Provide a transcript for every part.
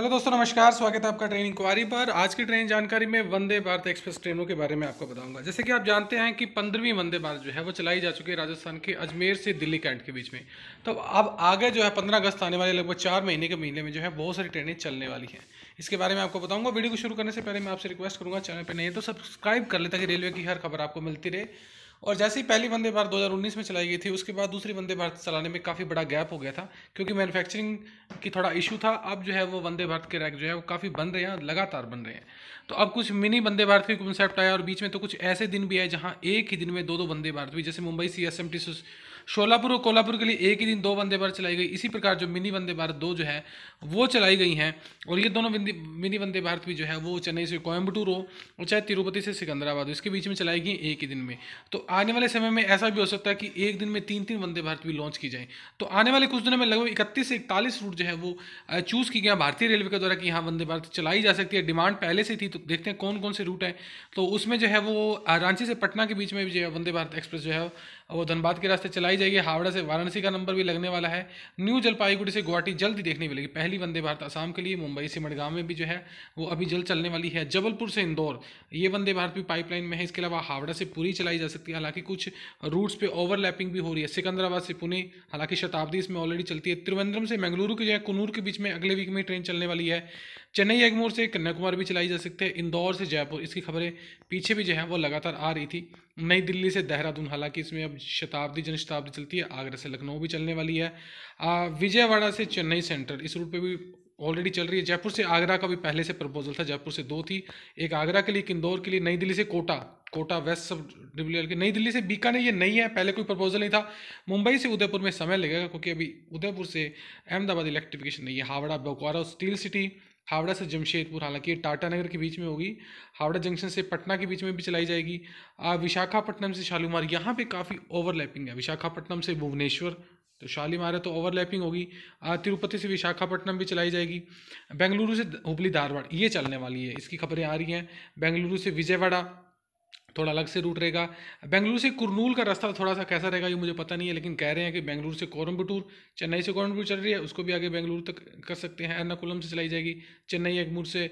hello दोस्तों नमस्कार स्वागत है आपका ट्रेन इंक्वायरी पर आज की ट्रेन जानकारी में वंदे भारत एक्सप्रेस ट्रेनों के बारे में आपको बताऊंगा जैसे कि आप जानते हैं कि पंद्रहवीं वंदे भारत जो है वो चलाई जा चुकी है राजस्थान के अजमेर से दिल्ली कैंट के बीच में तो अब आगे जो है पंद्रह अगस्त आने वाले लगभग चार महीने के महीने में जो है बहुत सारी ट्रेनें चलने वाली हैं इसके बारे में आपको बताऊँगा वीडियो को शुरू करने से पहले मैं आपसे रिक्वेस्ट करूँगा चैनल पर नहीं तो सब्सक्राइब कर लेता कि रेलवे की हर खबर आपको मिलती रहे और जैसे ही पहली वंदे भारत 2019 में चलाई गई थी उसके बाद दूसरी वंदे भारत चलाने में काफ़ी बड़ा गैप हो गया था क्योंकि मैन्युफैक्चरिंग की थोड़ा इशू था अब जो है वो वंदे भारत के रैक जो है वो काफ़ी बन रहे हैं लगातार बन रहे हैं तो अब कुछ मिनी वंदे भारत के कॉन्सेप्ट आया और बीच में तो कुछ ऐसे दिन भी आए जहाँ एक ही दिन में दो दो वंदे भारत भी जैसे Mumbai C S M T Sholapur और कोल्हापुर के लिए एक ही दिन दो वंदे भारत चलाई गई इसी प्रकार जो मिनी वंदे भारत दो जो है वो चलाई गई हैं और ये दोनों मिनी वंदे भारत भी जो है वो चेन्नई से कोयम्बटूर हो और चाहे तिरुपति से सिकंदराबाद हो इसके बीच में चलाई गई एक ही दिन में तो आने वाले समय में ऐसा भी हो सकता है कि एक दिन में तीन तीन वंदे भारत भी लॉन्च की जाए तो आने वाले कुछ दिनों में लगभग इकतीस से इकतालीस रूट जो है वो चूज़ की गया भारतीय रेलवे के द्वारा कि यहाँ वंदे भारत चलाई जा सकती है डिमांड पहले से थी तो देखते हैं कौन कौन से रूट हैं तो उसमें जो है वो रांची से पटना के बीच में भी जो है वंदे भारत एक्सप्रेस जो है वो धनबाद के रास्ते चलाई जाएगी हावड़ा से वाराणसी का नंबर भी लगने वाला है न्यू जलपाईगुड़ी से गुवाहाटी जल्द ही देखने मिलेगी पहली वंदे भारत आसाम के लिए मुंबई से मडगांव में भी जो है वो अभी जल्द चलने वाली है जबलपुर से इंदौर ये वंदे भारत भी पाइपलाइन में है इसके अलावा हावड़ा से पूरी चलाई जा सकती है हालांकि कुछ रूट्स पर ओवरलैपिंग भी हो रही है सिकंदराबाद से पुणे हालांकि शताब्दी इसमें ऑलरेडी चलती है त्रिवेंद्रम से मंगलुरु के जो है कनूर के बीच में अगले वीक में ट्रेन चलने वाली है चेन्नई एगमोर से कन्याकुमारी भी चलाई जा सकती है इंदौर से जयपुर इसकी खबरें पीछे भी जो है वो लगातार आ रही थी नई दिल्ली से देहरादून हालांकि इसमें अब शताब्दी जनशताब्दी चलती है आगरा से लखनऊ भी चलने वाली है विजयवाड़ा से चेन्नई सेंटर इस रूट पे भी ऑलरेडी चल रही है जयपुर से आगरा का भी पहले से प्रपोजल था जयपुर से दो थी एक आगरा के लिए एक इंदौर के लिए नई दिल्ली से कोटा कोटा वेस्ट सब डिब्ल्यू के नई दिल्ली से बीकानेर ये नहीं है पहले कोई प्रपोजल नहीं था मुंबई से उदयपुर में समय लगेगा क्योंकि अभी उदयपुर से अहमदाबाद इलेक्ट्रिफिकेशन नहीं है हावड़ा बोकारो स्टील सिटी हावड़ा से जमशेदपुर हालांकि टाटा नगर के बीच में होगी हावड़ा जंक्शन से पटना के बीच में भी चलाई जाएगी विशाखापट्टनम से शालीमार यहाँ पे काफ़ी ओवरलैपिंग है विशाखापट्टनम से भुवनेश्वर तो शालीमार है तो ओवरलैपिंग होगी तिरुपति से विशाखापट्टनम भी चलाई जाएगी बेंगलुरु से हुबली धारवाड़ ये चलने वाली है इसकी खबरें आ रही हैं बेंगलुरु से विजयवाड़ा थोड़ा अलग से रूट रहेगा बेंगलुरु से कुरनूल का रास्ता थोड़ा सा कैसा रहेगा ये मुझे पता नहीं है लेकिन कह रहे हैं कि बेंगलुरु से कोरम्बटूर चेन्नई से कोरम्बटूर चल रही है उसको भी आगे बेंगलुरु तक कर सकते हैं एर्नाकुलम से चलाई जाएगी चेन्नई एगमूर से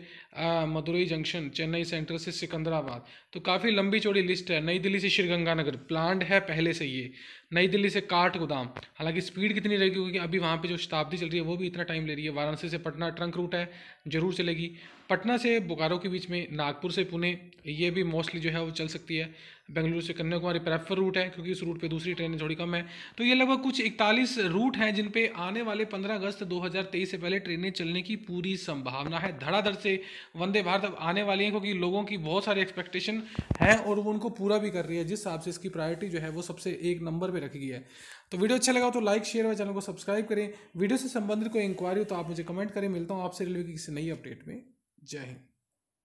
मदुरई जंक्शन चेन्नई सेंट्रल से सिकंदराबाद तो काफ़ी लंबी चौड़ी लिस्ट है नई दिल्ली से श्रीगंगानगर प्लान्ड है पहले से ये नई दिल्ली से गोदाम हालांकि स्पीड कितनी रहेगी क्योंकि अभी वहाँ पे जो शताब्दी चल रही है वो भी इतना टाइम ले रही है वाराणसी से पटना ट्रंक रूट है जरूर चलेगी पटना से बोकारो के बीच में नागपुर से पुणे ये भी मोस्टली जो है वो चल सकती है बेंगलुरु से कन्याकुमारी प्रेफर रूट है क्योंकि इस रूट पे दूसरी ट्रेनें थोड़ी कम है तो ये लगभग कुछ इकतालीस रूट हैं जिन पे आने वाले 15 अगस्त 2023 से पहले ट्रेनें चलने की पूरी संभावना है धड़ाधड़ से वंदे भारत अब आने वाली हैं क्योंकि लोगों की बहुत सारी एक्सपेक्टेशन है और वो उनको पूरा भी कर रही है जिस हिसाब से इसकी प्रायोरिटी जो है वो सबसे एक नंबर पर रखी गई है तो वीडियो अच्छा लगा तो लाइक शेयर और चैनल को सब्सक्राइब करें वीडियो से संबंधित कोई इंक्वायरी हो तो आप मुझे कमेंट करें मिलता हूँ आपसे रेलवे की किसी नई अपडेट में जय हिंद